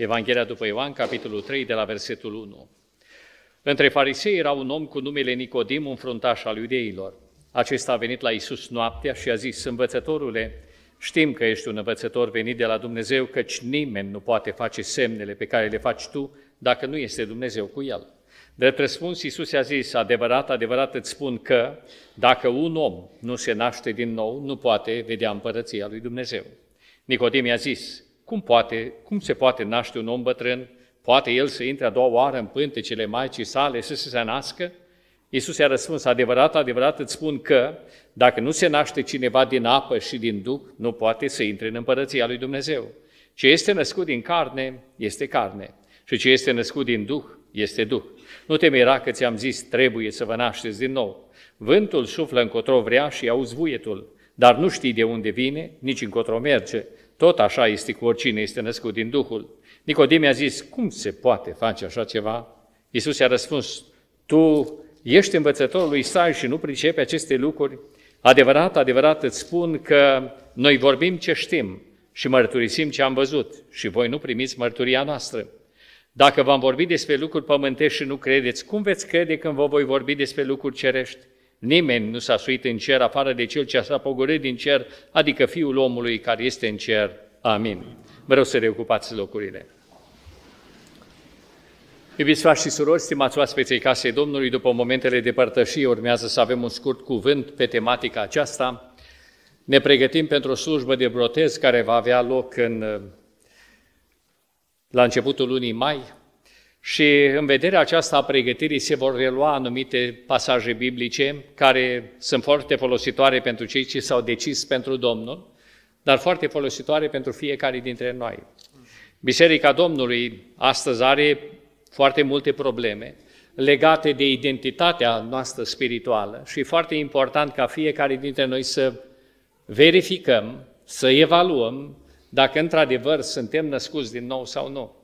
Evanghelia după Ioan, capitolul 3, de la versetul 1. Între farisei era un om cu numele Nicodim, un fruntaș al iudeilor. Acesta a venit la Isus noaptea și a zis, învățătorule, știm că ești un învățător venit de la Dumnezeu, căci nimeni nu poate face semnele pe care le faci tu dacă nu este Dumnezeu cu el. Drept răspuns, Iisus i-a zis, adevărat, adevărat îți spun că dacă un om nu se naște din nou, nu poate vedea împărăția lui Dumnezeu. Nicodim i-a zis, cum, poate, cum se poate naște un om bătrân? Poate el să intre a doua oară în pântecele Maicii sale, să se nască? Iisus i-a răspuns, adevărat, adevărat îți spun că, dacă nu se naște cineva din apă și din duh, nu poate să intre în împărăția lui Dumnezeu. Ce este născut din carne, este carne. Și ce este născut din duh, este duh. Nu te mira că ți-am zis, trebuie să vă nașteți din nou. Vântul suflă încotro vrea și auzi vuietul, dar nu știi de unde vine, nici încotro merge. Tot așa este cu oricine este născut din Duhul. Nicodim a zis, cum se poate face așa ceva? Iisus i-a răspuns, tu ești învățătorul lui Isai și nu pricepi aceste lucruri? Adevărat, adevărat îți spun că noi vorbim ce știm și mărturisim ce am văzut și voi nu primiți mărturia noastră. Dacă v-am vorbit despre lucruri pământești și nu credeți, cum veți crede când vă voi vorbi despre lucruri cerești? Nimeni nu s-a suit în cer afară de cel ce s-a pogorât din cer, adică Fiul omului care este în cer. Amin. Vă rog să reocupați locurile. Iubiți frați și surori, stimați oaspeței casei Domnului, după momentele de părtășie urmează să avem un scurt cuvânt pe tematica aceasta. Ne pregătim pentru o slujbă de brotez care va avea loc în, la începutul lunii mai, și în vederea aceasta a pregătirii se vor relua anumite pasaje biblice care sunt foarte folositoare pentru cei ce s-au decis pentru Domnul, dar foarte folositoare pentru fiecare dintre noi. Biserica Domnului astăzi are foarte multe probleme legate de identitatea noastră spirituală și e foarte important ca fiecare dintre noi să verificăm, să evaluăm dacă într-adevăr suntem născuți din nou sau nu.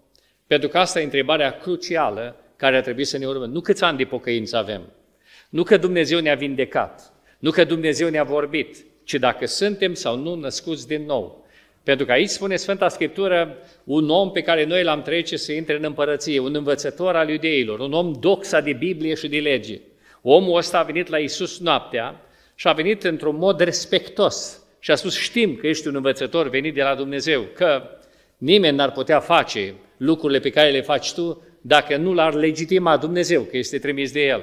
Pentru că asta e întrebarea crucială care ar trebui să ne urmăm. Nu câți ani de pocăință avem, nu că Dumnezeu ne-a vindecat, nu că Dumnezeu ne-a vorbit, ci dacă suntem sau nu născuți din nou. Pentru că aici spune Sfânta Scriptură un om pe care noi l-am trece să intre în împărăție, un învățător al iudeilor, un om doxa de Biblie și de lege. Omul ăsta a venit la Isus noaptea și a venit într-un mod respectos și a spus știm că ești un învățător venit de la Dumnezeu, că nimeni n-ar putea face lucrurile pe care le faci tu dacă nu l-ar legitima Dumnezeu, că este trimis de El.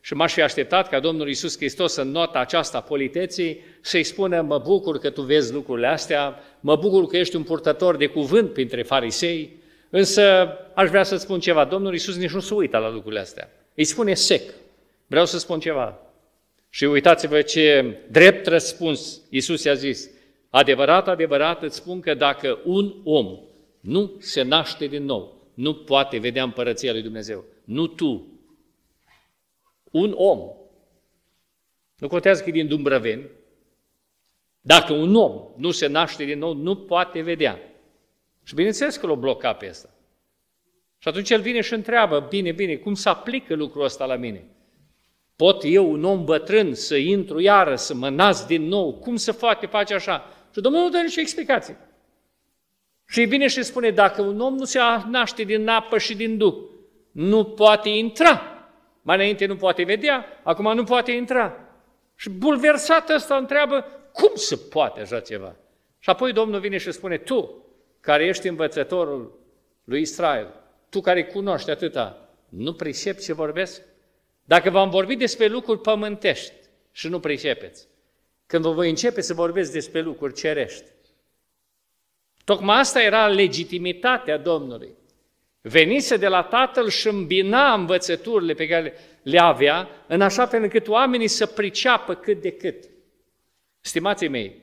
Și m-aș fi așteptat ca Domnul Iisus Hristos în nota aceasta politeții să-i spună, mă bucur că tu vezi lucrurile astea, mă bucur că ești un purtător de cuvânt printre farisei, însă aș vrea să-ți spun ceva, Domnul Iisus nici nu se uită la lucrurile astea. Îi spune sec, vreau să spun ceva. Și uitați-vă ce drept răspuns Iisus i-a zis, adevărat, adevărat îți spun că dacă un om nu se naște din nou, nu poate vedea împărăția lui Dumnezeu. Nu tu. Un om. Nu contează că e din Dumbrăveni. Dacă un om nu se naște din nou, nu poate vedea. Și bineînțeles că l-o bloca pe asta. Și atunci el vine și întreabă, bine, bine, cum se aplică lucrul ăsta la mine? Pot eu, un om bătrân, să intru iară, să mă nasc din nou? Cum se poate face așa? Și Domnul nu dă nicio explicație. Și vine și spune, dacă un om nu se naște din apă și din duh, nu poate intra. Mai înainte nu poate vedea, acum nu poate intra. Și bulversat ăsta întreabă, cum se poate așa ceva? Și apoi Domnul vine și spune, tu, care ești învățătorul lui Israel, tu care cunoști atâta, nu pricepi ce vorbesc? Dacă v-am vorbit despre lucruri pământești și nu pricepeți, când vă voi începe să vorbesc despre lucruri cerești, Tocmai asta era legitimitatea Domnului. Venise de la Tatăl și îmbina învățăturile pe care le avea, în așa fel încât oamenii să priceapă cât de cât. Stimații mei,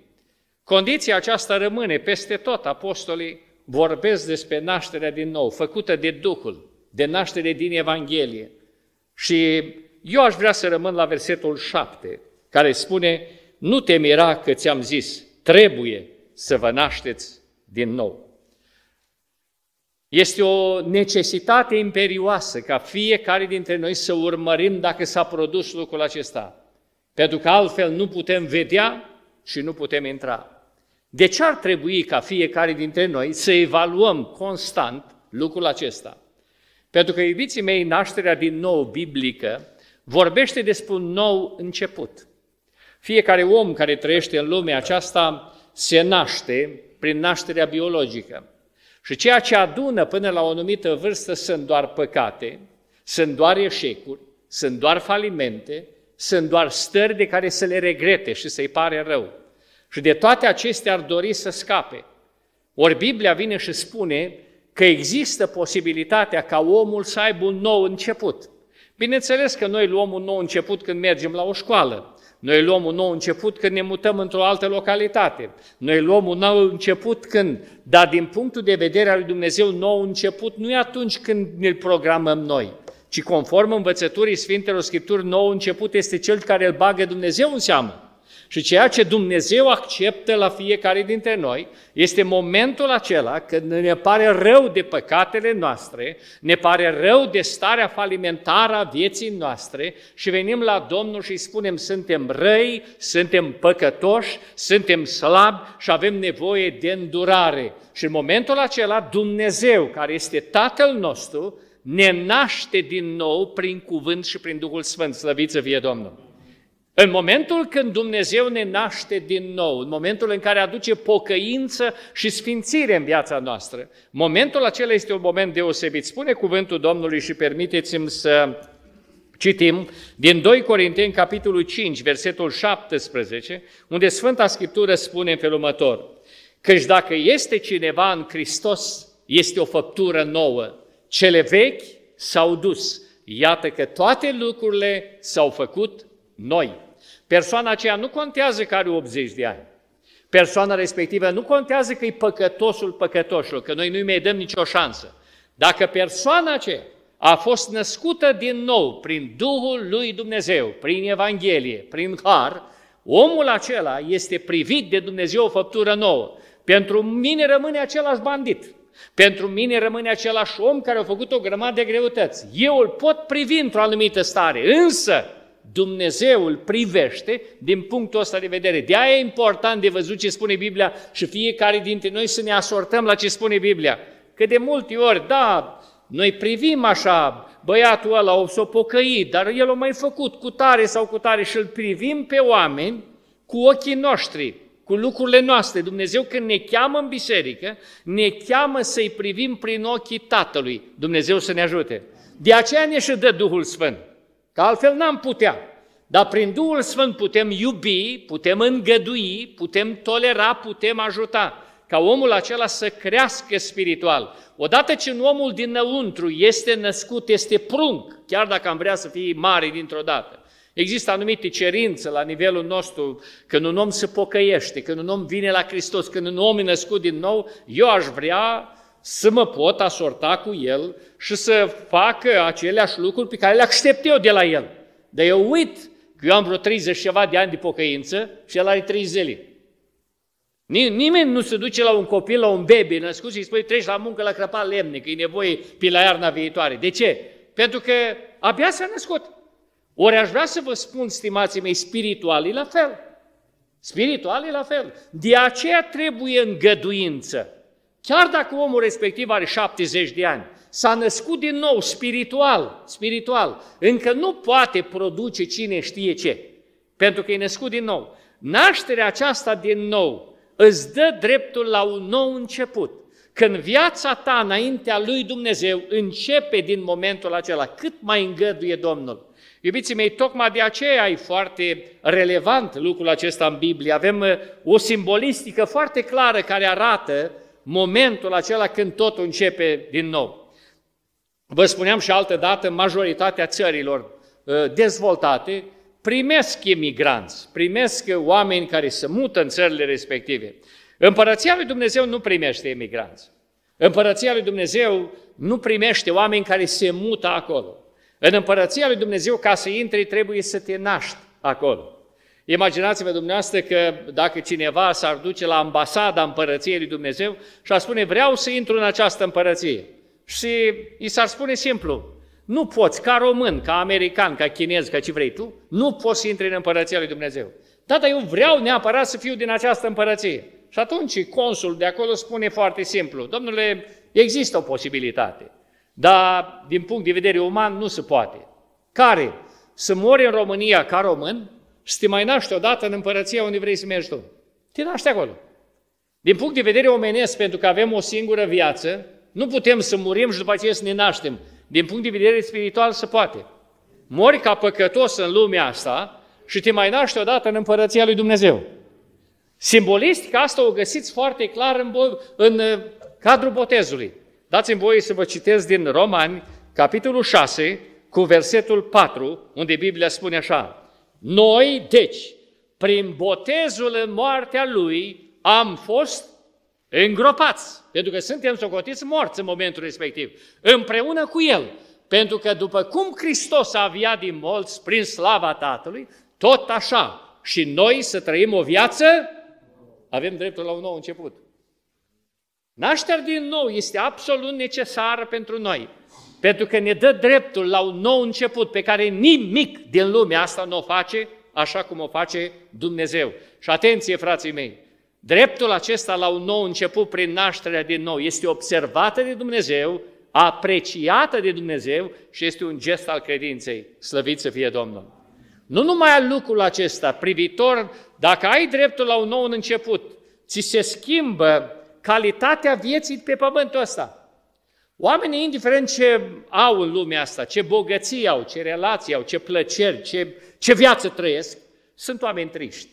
condiția aceasta rămâne peste tot. Apostolii vorbesc despre nașterea din nou, făcută de Duhul, de naștere din Evanghelie. Și eu aș vrea să rămân la versetul 7, care spune, nu te mira că ți-am zis, trebuie să vă nașteți din nou. Este o necesitate imperioasă ca fiecare dintre noi să urmărim dacă s-a produs lucrul acesta, pentru că altfel nu putem vedea și nu putem intra. De ce ar trebui ca fiecare dintre noi să evaluăm constant lucrul acesta? Pentru că, iubiții mei, nașterea din nou biblică vorbește despre un nou început. Fiecare om care trăiește în lumea aceasta se naște prin nașterea biologică. Și ceea ce adună până la o anumită vârstă sunt doar păcate, sunt doar eșecuri, sunt doar falimente, sunt doar stări de care să le regrete și să-i pare rău. Și de toate acestea ar dori să scape. Ori Biblia vine și spune că există posibilitatea ca omul să aibă un nou început. Bineînțeles că noi luăm un nou început când mergem la o școală, noi luăm un nou început când ne mutăm într-o altă localitate, noi luăm un nou început când, dar din punctul de vedere al lui Dumnezeu, nou început nu e atunci când îl programăm noi, ci conform învățăturii Sfintelor Scripturi, nou început este cel care îl bagă Dumnezeu în seamă. Și ceea ce Dumnezeu acceptă la fiecare dintre noi este momentul acela când ne pare rău de păcatele noastre, ne pare rău de starea falimentară a vieții noastre și venim la Domnul și spunem suntem răi, suntem păcătoși, suntem slabi și avem nevoie de îndurare. Și în momentul acela Dumnezeu, care este Tatăl nostru, ne naște din nou prin cuvânt și prin Duhul Sfânt. Slăviți să fie Domnul! În momentul când Dumnezeu ne naște din nou, în momentul în care aduce pocăință și sfințire în viața noastră, momentul acela este un moment deosebit. Spune cuvântul Domnului și permiteți-mi să citim din 2 Corinteni, capitolul 5, versetul 17, unde Sfânta Scriptură spune în felul următor, Căci dacă este cineva în Hristos, este o făptură nouă, cele vechi s-au dus, iată că toate lucrurile s-au făcut noi. Persoana aceea nu contează că are 80 de ani. Persoana respectivă nu contează că e păcătosul păcătoșilor, că noi nu-i mai dăm nicio șansă. Dacă persoana aceea a fost născută din nou prin Duhul lui Dumnezeu, prin Evanghelie, prin Har, omul acela este privit de Dumnezeu o făptură nouă. Pentru mine rămâne același bandit. Pentru mine rămâne același om care a făcut o grămadă de greutăți. Eu îl pot privi într-o anumită stare, însă Dumnezeul privește din punctul ăsta de vedere. De aia e important de văzut ce spune Biblia și fiecare dintre noi să ne asortăm la ce spune Biblia. Că de multe ori, da, noi privim așa, băiatul ăla o s-o pocăi, dar el o mai făcut cu tare sau cu tare și îl privim pe oameni cu ochii noștri, cu lucrurile noastre. Dumnezeu când ne cheamă în biserică, ne cheamă să-i privim prin ochii Tatălui. Dumnezeu să ne ajute. De aceea ne și dă Duhul Sfânt. Că altfel n-am putea. Dar prin Duhul Sfânt putem iubi, putem îngădui, putem tolera, putem ajuta ca omul acela să crească spiritual. Odată ce un omul dinăuntru este născut, este prunc, chiar dacă am vrea să fie mare dintr-o dată, Există anumite cerințe la nivelul nostru, când un om se pocăiește, când un om vine la Hristos, când un om e născut din nou, eu aș vrea să mă pot asorta cu el și să facă aceleași lucruri pe care le aștept eu de la el. Dar eu uit că eu am vreo 30 ceva de ani de pocăință și el are 3 zile. Nimeni nu se duce la un copil, la un bebe născut și îi spui treci la muncă la crăpa lemne, că e nevoie pe la iarna viitoare. De ce? Pentru că abia s-a născut. Ori aș vrea să vă spun, stimații mei, spiritualii la fel. Spiritualii la fel. De aceea trebuie îngăduință. Chiar dacă omul respectiv are 70 de ani, s-a născut din nou spiritual, spiritual, încă nu poate produce cine știe ce, pentru că e născut din nou. Nașterea aceasta din nou îți dă dreptul la un nou început. Când viața ta înaintea lui Dumnezeu începe din momentul acela, cât mai îngăduie Domnul. Iubiții mei, tocmai de aceea e foarte relevant lucrul acesta în Biblie. Avem uh, o simbolistică foarte clară care arată momentul acela când totul începe din nou. Vă spuneam și altă dată, majoritatea țărilor uh, dezvoltate primesc emigranți, primesc oameni care se mută în țările respective. Împărăția lui Dumnezeu nu primește emigranți. Împărăția lui Dumnezeu nu primește oameni care se mută acolo. În împărăția lui Dumnezeu, ca să intri, trebuie să te naști acolo. Imaginați-vă dumneavoastră că dacă cineva s-ar duce la ambasada împărăției lui Dumnezeu și ar spune vreau să intru în această împărăție și i s-ar spune simplu, nu poți, ca român, ca american, ca chinez, ca ce vrei tu, nu poți să intri în împărăția lui Dumnezeu. Tata, da, eu vreau neapărat să fiu din această împărăție. Și atunci consul de acolo spune foarte simplu, domnule, există o posibilitate, dar din punct de vedere uman nu se poate. Care? Să mori în România ca român, și te mai naște odată în împărăția unde vrei să mergi tu. Te naște acolo. Din punct de vedere omenesc, pentru că avem o singură viață, nu putem să murim și după aceea să ne naștem. Din punct de vedere spiritual se poate. Mori ca păcătos în lumea asta și te mai naște odată în împărăția lui Dumnezeu. Simbolistic asta o găsiți foarte clar în, bo- în uh, cadrul botezului. Dați-mi voie să vă citesc din Romani, capitolul 6, cu versetul 4, unde Biblia spune așa. Noi, deci, prin botezul în moartea lui, am fost îngropați, pentru că suntem socotiți morți în momentul respectiv, împreună cu el. Pentru că după cum Hristos a aviat din morți prin slava Tatălui, tot așa și noi să trăim o viață, avem dreptul la un nou început. Nașterea din nou este absolut necesară pentru noi pentru că ne dă dreptul la un nou început pe care nimic din lumea asta nu o face așa cum o face Dumnezeu. Și atenție, frații mei, dreptul acesta la un nou început prin nașterea din nou este observată de Dumnezeu, apreciată de Dumnezeu și este un gest al credinței. Slăvit să fie Domnul! Nu numai al lucrul acesta, privitor, dacă ai dreptul la un nou început, ți se schimbă calitatea vieții pe pământul ăsta – Oamenii, indiferent ce au în lumea asta, ce bogății au, ce relații au, ce plăceri, ce, ce viață trăiesc, sunt oameni triști.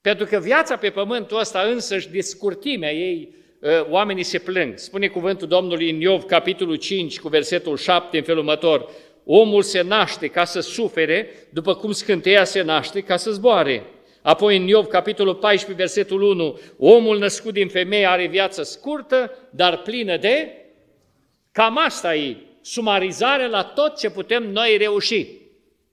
Pentru că viața pe pământul ăsta însăși, de scurtimea ei, ă, oamenii se plâng. Spune cuvântul Domnului în Iov, capitolul 5, cu versetul 7, în felul următor. Omul se naște ca să sufere, după cum scânteia se naște ca să zboare. Apoi în Iov, capitolul 14, versetul 1, omul născut din femeie are viață scurtă, dar plină de Cam asta e sumarizare la tot ce putem noi reuși.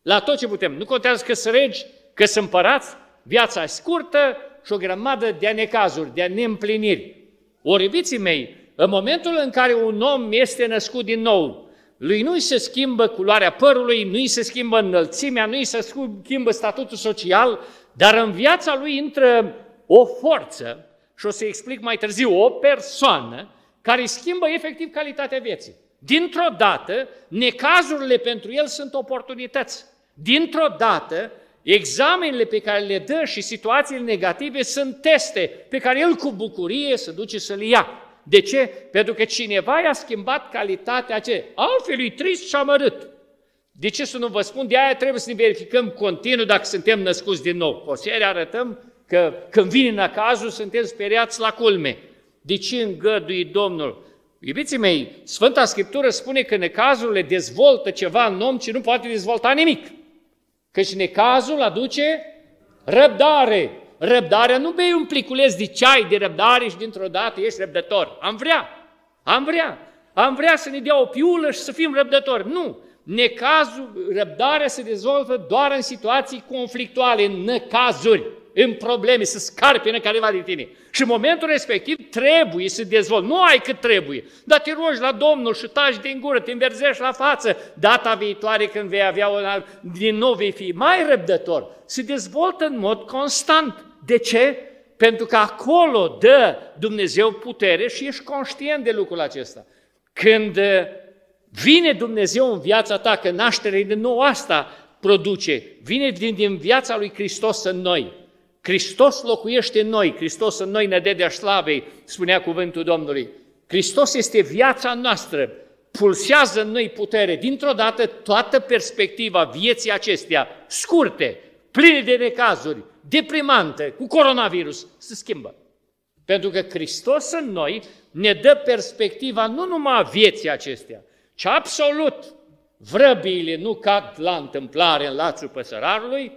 La tot ce putem. Nu contează că sunt regi, că sunt împărați, viața e scurtă și o grămadă de necazuri, de neîmpliniri. Oribiții mei, în momentul în care un om este născut din nou, lui nu-i se schimbă culoarea părului, nu-i se schimbă înălțimea, nu-i se schimbă statutul social, dar în viața lui intră o forță, și o să explic mai târziu, o persoană care schimbă efectiv calitatea vieții. Dintr-o dată, necazurile pentru el sunt oportunități. Dintr-o dată, examenele pe care le dă și situațiile negative sunt teste pe care el cu bucurie se duce să le ia. De ce? Pentru că cineva i-a schimbat calitatea aceea. Altfel e trist și amărât. De ce să nu vă spun? De aia trebuie să ne verificăm continuu dacă suntem născuți din nou. O serie arătăm că când vine în acazul suntem speriați la culme. De ce îngădui Domnul? Iubiții mei, Sfânta Scriptură spune că necazurile dezvoltă ceva în om ce nu poate dezvolta nimic. Căci necazul aduce răbdare. Răbdarea nu bei un pliculeț de ceai de răbdare și dintr-o dată ești răbdător. Am vrea, am vrea, am vrea să ne dea o piulă și să fim răbdători. Nu! Necazul, răbdarea se dezvoltă doar în situații conflictuale, în necazuri în probleme, să scarpine careva din tine. Și în momentul respectiv trebuie să dezvolți. Nu ai cât trebuie, dar te rogi la Domnul și taci din gură, te înverzești la față. Data viitoare când vei avea un alt, din nou vei fi mai răbdător. Se dezvoltă în mod constant. De ce? Pentru că acolo dă Dumnezeu putere și ești conștient de lucrul acesta. Când uh, vine Dumnezeu în viața ta, că nașterea din nou asta produce, vine din, din viața lui Hristos în noi. Hristos locuiește în noi, Hristos în noi, nădejdea slavei, spunea cuvântul Domnului. Hristos este viața noastră, pulsează în noi putere. Dintr-o dată, toată perspectiva vieții acestea, scurte, pline de necazuri, deprimante, cu coronavirus, se schimbă. Pentru că Hristos în noi ne dă perspectiva nu numai a vieții acestea, ci absolut. Vrăbiile nu cad la întâmplare în lațul păsărarului,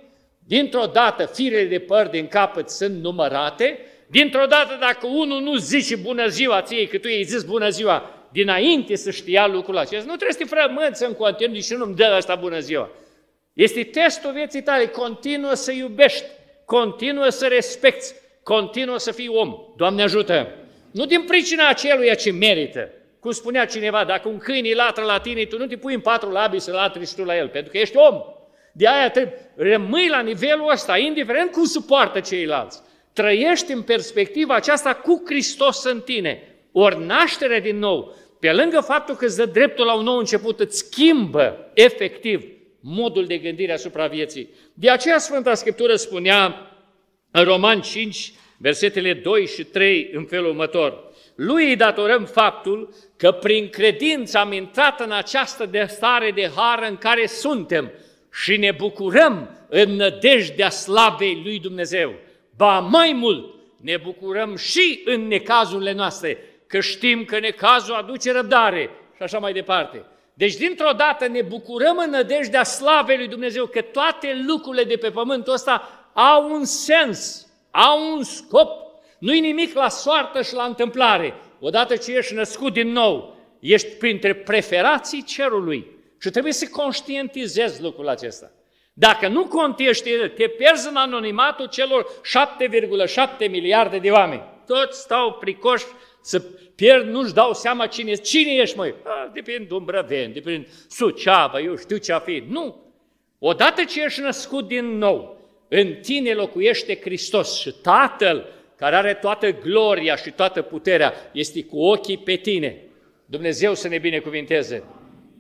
Dintr-o dată firele de păr din capăt sunt numărate, dintr-o dată dacă unul nu zice bună ziua ție, că tu i-ai zis bună ziua, dinainte să știa lucrul acesta, nu trebuie să te să în continuu și nu-mi dă asta bună ziua. Este testul vieții tale, continuă să iubești, continuă să respecti, continuă să fii om. Doamne ajută! Nu din pricina aceluia ce merită. Cum spunea cineva, dacă un câine latră la tine, tu nu te pui în patru labii să latri și tu la el, pentru că ești om. De aia te rămâi la nivelul ăsta, indiferent cum suportă ceilalți. Trăiești în perspectiva aceasta cu Hristos în tine. Ori naștere din nou, pe lângă faptul că îți dă dreptul la un nou început, îți schimbă efectiv modul de gândire asupra vieții. De aceea Sfânta Scriptură spunea în Roman 5, versetele 2 și 3 în felul următor. Lui îi datorăm faptul că prin credință am intrat în această de stare de har în care suntem – și ne bucurăm în nădejdea slavei lui Dumnezeu. Ba mai mult, ne bucurăm și în necazurile noastre, că știm că necazul aduce răbdare și așa mai departe. Deci dintr-o dată ne bucurăm în nădejdea slavei lui Dumnezeu că toate lucrurile de pe pământul ăsta au un sens, au un scop. Nu-i nimic la soartă și la întâmplare. Odată ce ești născut din nou, ești printre preferații cerului. Și trebuie să conștientizezi lucrul acesta. Dacă nu contești, te pierzi în anonimatul celor 7,7 miliarde de oameni. Toți stau pricoși să pierd, nu-și dau seama cine ești. Cine ești, măi? A, ah, de prin Dumbrăven, de prin eu știu ce a fi. Nu! Odată ce ești născut din nou, în tine locuiește Hristos și Tatăl, care are toată gloria și toată puterea, este cu ochii pe tine. Dumnezeu să ne binecuvinteze!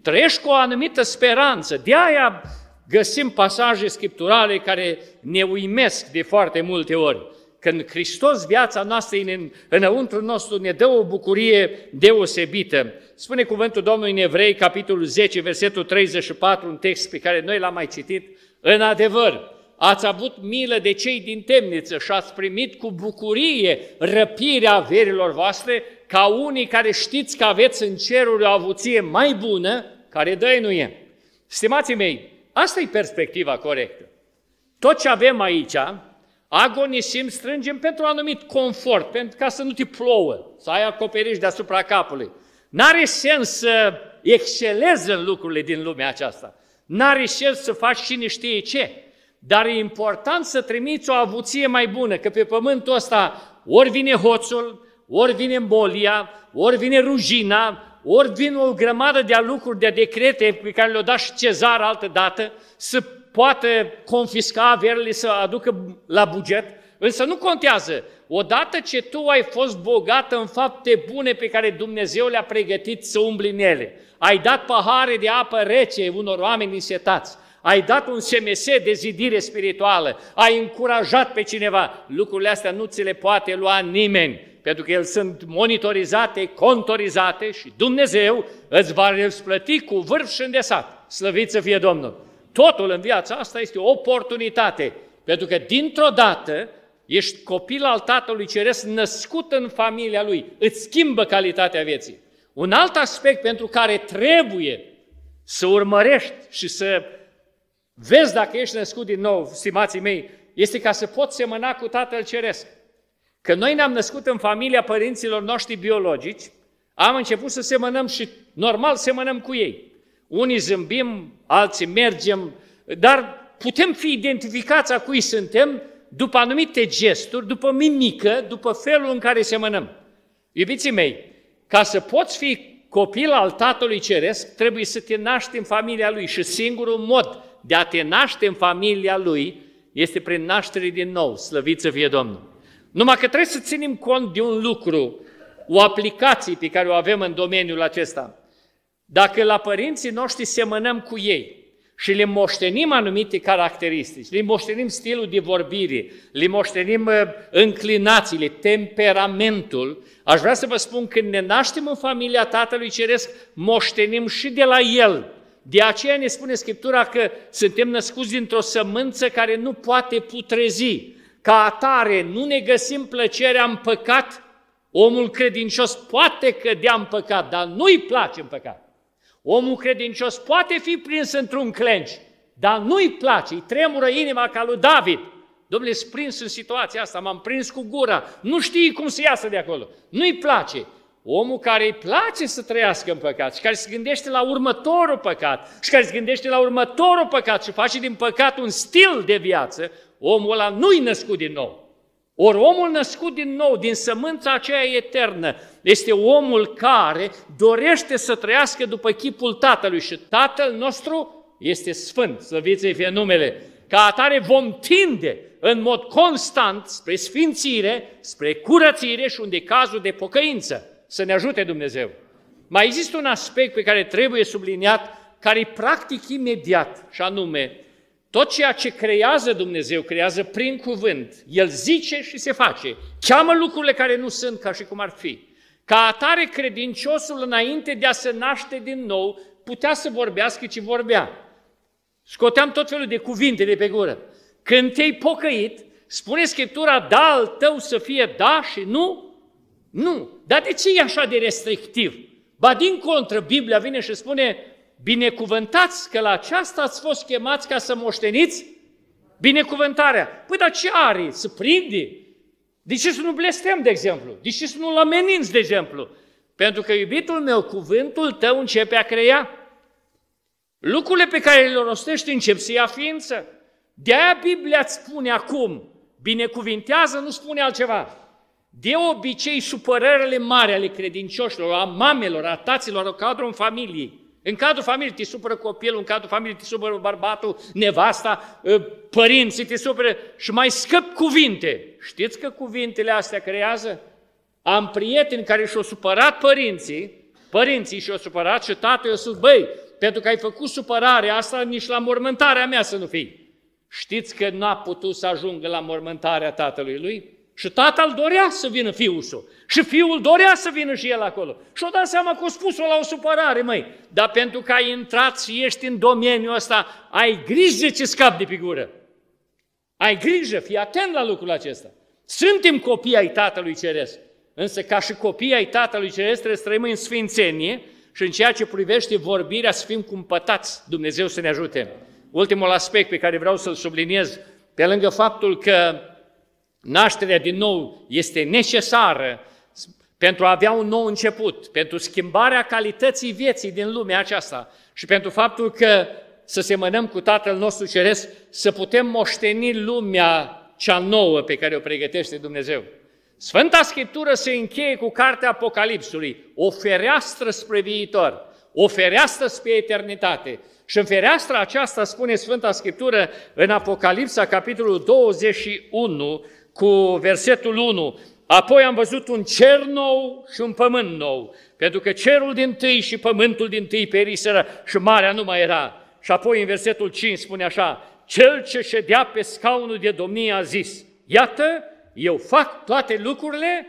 trăiești cu o anumită speranță. De aia găsim pasaje scripturale care ne uimesc de foarte multe ori. Când Hristos viața noastră în, înăuntru nostru ne dă o bucurie deosebită. Spune cuvântul Domnului în Evrei, capitolul 10, versetul 34, un text pe care noi l-am mai citit, în adevăr, ați avut milă de cei din temniță și ați primit cu bucurie răpirea verilor voastre, ca unii care știți că aveți în ceruri o avuție mai bună, care dăinuie. Stimații mei, asta e perspectiva corectă. Tot ce avem aici, agonisim, strângem pentru un anumit confort, pentru ca să nu te plouă, să ai acoperiș deasupra capului. N-are sens să excelezi în lucrurile din lumea aceasta. N-are sens să faci cine știe ce. Dar e important să trimiți o avuție mai bună, că pe pământul ăsta ori vine hoțul, ori vine bolia, ori vine rujina, ori vin o grămadă de lucruri, de decrete pe care le-a dat și cezar altă dată, să poată confisca averile, să aducă la buget, însă nu contează. Odată ce tu ai fost bogat în fapte bune pe care Dumnezeu le-a pregătit să umbli în ele, ai dat pahare de apă rece unor oameni insetați, ai dat un SMS de zidire spirituală, ai încurajat pe cineva, lucrurile astea nu ți le poate lua nimeni pentru că ele sunt monitorizate, contorizate și Dumnezeu îți va răsplăti cu vârf și îndesat. Slăvit să fie Domnul! Totul în viața asta este o oportunitate, pentru că dintr-o dată ești copil al Tatălui Ceresc născut în familia Lui. Îți schimbă calitatea vieții. Un alt aspect pentru care trebuie să urmărești și să vezi dacă ești născut din nou, stimații mei, este ca să poți semăna cu Tatăl Ceresc că noi ne-am născut în familia părinților noștri biologici, am început să semănăm și normal semănăm cu ei. Unii zâmbim, alții mergem, dar putem fi identificați a cui suntem după anumite gesturi, după mimică, după felul în care semănăm. Iubiții mei, ca să poți fi copil al Tatălui Ceresc, trebuie să te naști în familia Lui și singurul mod de a te naște în familia Lui este prin naștere din nou, slăvit să fie Domnul. Numai că trebuie să ținem cont de un lucru, o aplicație pe care o avem în domeniul acesta. Dacă la părinții noștri semănăm cu ei și le moștenim anumite caracteristici, le moștenim stilul de vorbire, le moștenim uh, înclinațiile, temperamentul, aș vrea să vă spun, când ne naștem în familia Tatălui Ceresc, moștenim și de la El. De aceea ne spune Scriptura că suntem născuți dintr-o sămânță care nu poate putrezi ca atare nu ne găsim plăcerea în păcat, omul credincios poate cădea în păcat, dar nu-i place în păcat. Omul credincios poate fi prins într-un clenci, dar nu-i place, îi tremură inima ca lui David. Domnule, sunt prins în situația asta, m-am prins cu gura, nu știi cum să iasă de acolo. Nu-i place. Omul care îi place să trăiască în păcat și care se gândește la următorul păcat și care se gândește la următorul păcat și face din păcat un stil de viață, Omul ăla nu-i născut din nou. Ori omul născut din nou, din sămânța aceea eternă, este omul care dorește să trăiască după chipul Tatălui și Tatăl nostru este Sfânt, Să i fie numele. Ca atare vom tinde în mod constant spre sfințire, spre curățire și unde cazul de pocăință. Să ne ajute Dumnezeu! Mai există un aspect pe care trebuie subliniat, care e practic imediat, și anume, tot ceea ce creează Dumnezeu, creează prin cuvânt. El zice și se face. Cheamă lucrurile care nu sunt ca și cum ar fi. Ca atare credinciosul înainte de a se naște din nou, putea să vorbească ce vorbea. Scoteam tot felul de cuvinte de pe gură. Când te-ai pocăit, spune Scriptura, da, al tău să fie da și nu? Nu. Dar de ce e așa de restrictiv? Ba din contră, Biblia vine și spune, binecuvântați că la aceasta ați fost chemați ca să moșteniți binecuvântarea. Păi dar ce are? Să prinde? De ce să nu blestem, de exemplu? De ce să nu-l de exemplu? Pentru că, iubitul meu, cuvântul tău începe a crea. Lucrurile pe care le rostești încep să ia ființă. De-aia Biblia îți spune acum, binecuvintează, nu spune altceva. De obicei, supărările mari ale credincioșilor, a mamelor, a taților, o cadru în familie, în cadrul familiei te supără copilul, în cadrul familiei te supără bărbatul, nevasta, ă, părinții te supără și mai scăp cuvinte. Știți că cuvintele astea creează? Am prieteni care și-au supărat părinții, părinții și-au supărat și tatăl i-a spus, băi, pentru că ai făcut supărarea asta, nici la mormântarea mea să nu fii. Știți că n-a putut să ajungă la mormântarea tatălui lui? Și tatăl dorea să vină fiul său. Și fiul dorea să vină și el acolo. Și-o dat seama că o spus-o la o supărare, măi. Dar pentru că ai intrat și ești în domeniul ăsta, ai grijă ce scap de pe gură. Ai grijă, fii atent la lucrul acesta. Suntem copii ai Tatălui Ceresc. Însă ca și copii ai Tatălui Ceresc trebuie să trăim în sfințenie și în ceea ce privește vorbirea să fim cumpătați. Dumnezeu să ne ajute. Ultimul aspect pe care vreau să-l subliniez, pe lângă faptul că Nașterea din nou este necesară pentru a avea un nou început, pentru schimbarea calității vieții din lumea aceasta și pentru faptul că să semănăm cu Tatăl nostru Ceresc, să putem moșteni lumea cea nouă pe care o pregătește Dumnezeu. Sfânta Scriptură se încheie cu cartea Apocalipsului, o fereastră spre viitor, o fereastră spre eternitate. Și în fereastra aceasta spune Sfânta Scriptură în Apocalipsa, capitolul 21, cu versetul 1, Apoi am văzut un cer nou și un pământ nou, pentru că cerul din tâi și pământul din tâi periseră și marea nu mai era. Și apoi în versetul 5 spune așa, Cel ce ședea pe scaunul de domnie a zis, Iată, eu fac toate lucrurile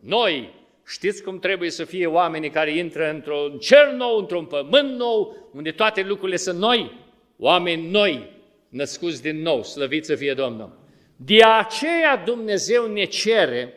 noi. Știți cum trebuie să fie oamenii care intră într-un cer nou, într-un pământ nou, unde toate lucrurile sunt noi? Oameni noi, născuți din nou, slăviți să fie Domnul! De aceea Dumnezeu ne cere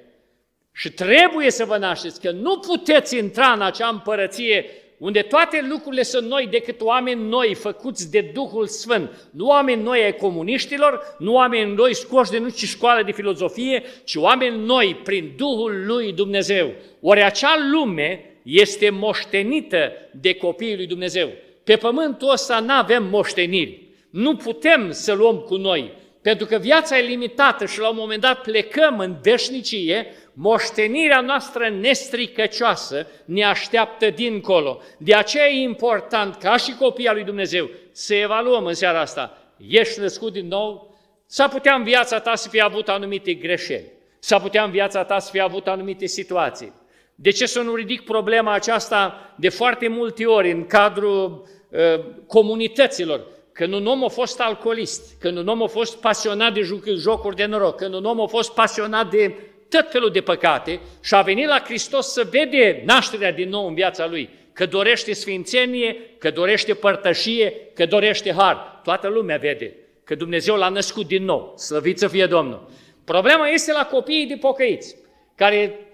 și trebuie să vă nașteți, că nu puteți intra în acea împărăție unde toate lucrurile sunt noi decât oameni noi făcuți de Duhul Sfânt. Nu oameni noi ai comuniștilor, nu oameni noi scoși de nu și școală de filozofie, ci oameni noi prin Duhul lui Dumnezeu. Ori acea lume este moștenită de copiii lui Dumnezeu. Pe pământul ăsta nu avem moșteniri. Nu putem să luăm cu noi pentru că viața e limitată și la un moment dat plecăm în veșnicie, moștenirea noastră nestricăcioasă ne așteaptă dincolo. De aceea e important ca și copiii lui Dumnezeu să evaluăm în seara asta. Ești născut din nou? s a putea în viața ta să fie avut anumite greșeli. s a putea în viața ta să fie avut anumite situații. De ce să nu ridic problema aceasta de foarte multe ori în cadrul uh, comunităților? Când un om a fost alcoolist, când un om a fost pasionat de jocuri de noroc, când un om a fost pasionat de tot felul de păcate și a venit la Hristos să vede nașterea din nou în viața lui, că dorește sfințenie, că dorește părtășie, că dorește har. Toată lumea vede că Dumnezeu l-a născut din nou, slăvit să fie Domnul. Problema este la copiii de pocăiți, care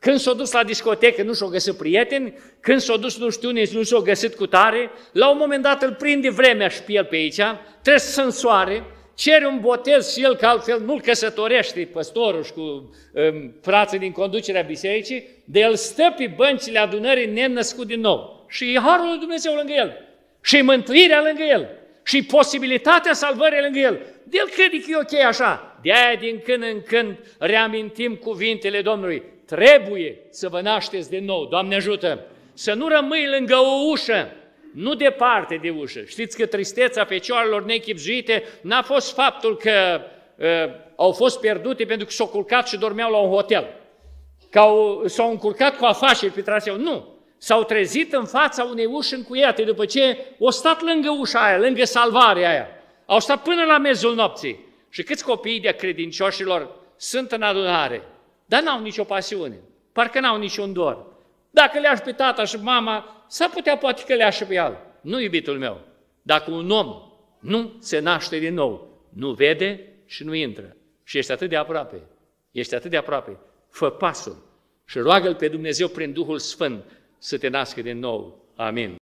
când s au dus la discotecă, nu și au găsit prieteni, când s au dus nu știu nu și au găsit cu tare, la un moment dat îl prinde vremea și pe el pe aici, trebuie să însoare, cere un botez și el, că altfel nu-l căsătorește păstorul și cu um, frații din conducerea bisericii, de el stă pe băncile adunării nenăscut din nou. Și e harul lui Dumnezeu lângă el. Și mântuirea lângă el. Și posibilitatea salvării lângă el. De el crede că e ok așa. De aia din când în când reamintim cuvintele Domnului trebuie să vă nașteți din nou, Doamne ajută, să nu rămâi lângă o ușă, nu departe de ușă. Știți că tristeța fecioarelor nechipzuite n-a fost faptul că uh, au fost pierdute pentru că s-au culcat și dormeau la un hotel, că au, s-au încurcat cu afaceri pe traseu. Nu! S-au trezit în fața unei uși încuiate după ce au stat lângă ușa aia, lângă salvarea aia. Au stat până la mezul nopții. Și câți copii de credincioșilor sunt în adunare? dar n-au nicio pasiune, parcă n-au niciun dor. Dacă le-aș pe tata și mama, s-ar putea poate că le-aș pe el. Nu, iubitul meu, dacă un om nu se naște din nou, nu vede și nu intră. Și ești atât de aproape, ești atât de aproape, fă pasul și roagă-L pe Dumnezeu prin Duhul Sfânt să te nască din nou. Amin.